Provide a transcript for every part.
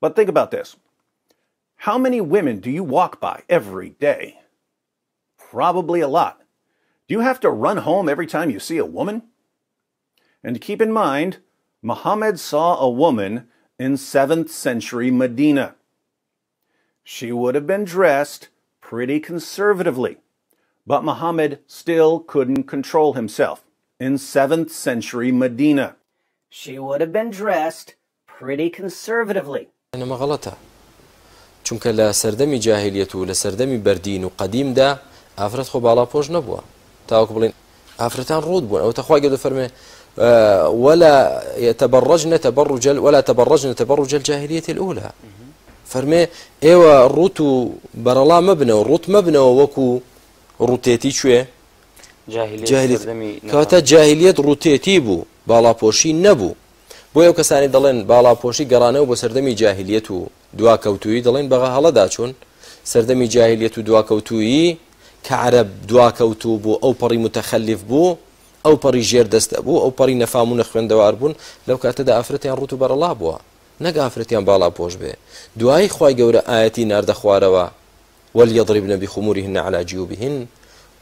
But think about this. How many women do you walk by every day? Probably a lot. Do you have to run home every time you see a woman? And keep in mind, Muhammad saw a woman in 7th century Medina. She would have been dressed pretty conservatively. But Muhammad still couldn't control himself. In 7th century Medina, she would have been dressed pretty conservatively. إنما غلطة چونکە لە سەردەمی جاهلیت و لە سەردەمی بەردین و قەدیمدا ئافرەت خۆ باڵا پۆش نەبووە تاوەکو بڵین ئافرەتان ڕوود بوون ئەو تەخواگە دە فەرمێ ولا يتبرجن تبرج ولا تبرجن تبرج الجاهلية الأولى فرمي ايوا روتو برلا مبنى وروت مبنى وكو ڕوتێتی کوێ کاتە جاهلیت ڕوتێتی بوو باڵاپۆشی نەبوو بۆ ئەو کەسانی دەڵێن باڵاپۆشی گەڕانەوە بۆ سەردەمی جاهلیت و دواکەوتوی دەڵێن بەغا هەڵەدا چۆن سەردەمی جاهلیت و دواکەوتویی کە عرب دواکەوتو بوو ئەو پەڕی متەخەلیف بوو ئەو پەڕی ژێر دەستە بوو ئەو پەڕی نەفامونە خوێندەوار بوون لەو کاتەدا ئافرەتیان ڕوت و بەرەڵا بووە نەگافرەتیان باڵا پۆش بێ دوایی خی گەورە ئاەتی ناردەخوارەوە وليضربن بخمورهن على جيوبهن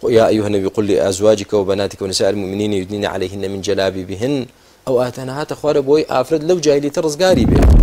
يا أيها النبي قل لأزواجك وبناتك ونساء المؤمنين يدنين عليهن من جلابيبهن أو آتنا هات أخوار بوي آفرد لو لي ترزقاري به